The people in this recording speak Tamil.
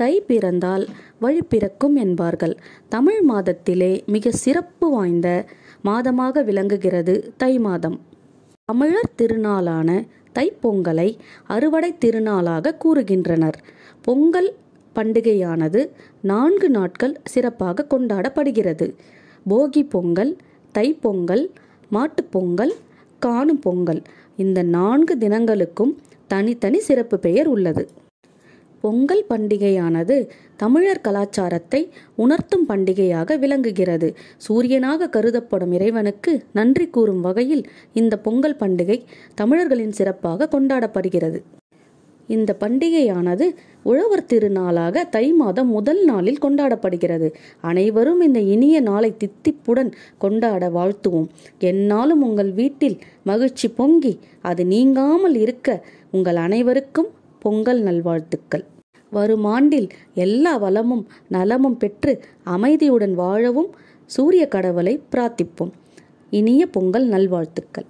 தை பிறந்தால் வழி பிறக்கும் என்பார்கள் தமிழ் மாதத்திலே மிக சிறப்பு வாய்ந்த மாதமாக விளங்குகிறது தை மாதம் தமிழர் திருநாளான தைப்பொங்கலை அறுவடை திருநாளாக கூறுகின்றனர் பொங்கல் பண்டிகையானது நான்கு நாட்கள் சிறப்பாக கொண்டாடப்படுகிறது போகி பொங்கல் தைப்பொங்கல் மாட்டுப்பொங்கல் காணும் பொங்கல் இந்த நான்கு தினங்களுக்கும் தனித்தனி சிறப்பு பெயர் உள்ளது பொங்கல் பண்டிகையானது தமிழர் கலாச்சாரத்தை உணர்த்தும் பண்டிகையாக விளங்குகிறது சூரியனாக கருதப்படும் இறைவனுக்கு நன்றி கூறும் வகையில் இந்த பொங்கல் பண்டிகை தமிழர்களின் சிறப்பாக கொண்டாடப்படுகிறது இந்த பண்டிகையானது உழவர் திருநாளாக தை மாதம் முதல் நாளில் கொண்டாடப்படுகிறது அனைவரும் இந்த இனிய நாளை தித்திப்புடன் கொண்டாட வாழ்த்துவோம் என்னாலும் உங்கள் வீட்டில் மகிழ்ச்சி பொங்கி அது நீங்காமல் இருக்க உங்கள் அனைவருக்கும் பொங்கல் நல்வாழ்த்துக்கள் வரும் ஆண்டில் எல்லா வளமும் நலமும் பெற்று அமைதியுடன் வாழவும் சூரிய கடவுளை பிரார்த்திப்போம் இனிய பொங்கல் நல்வாழ்த்துக்கள்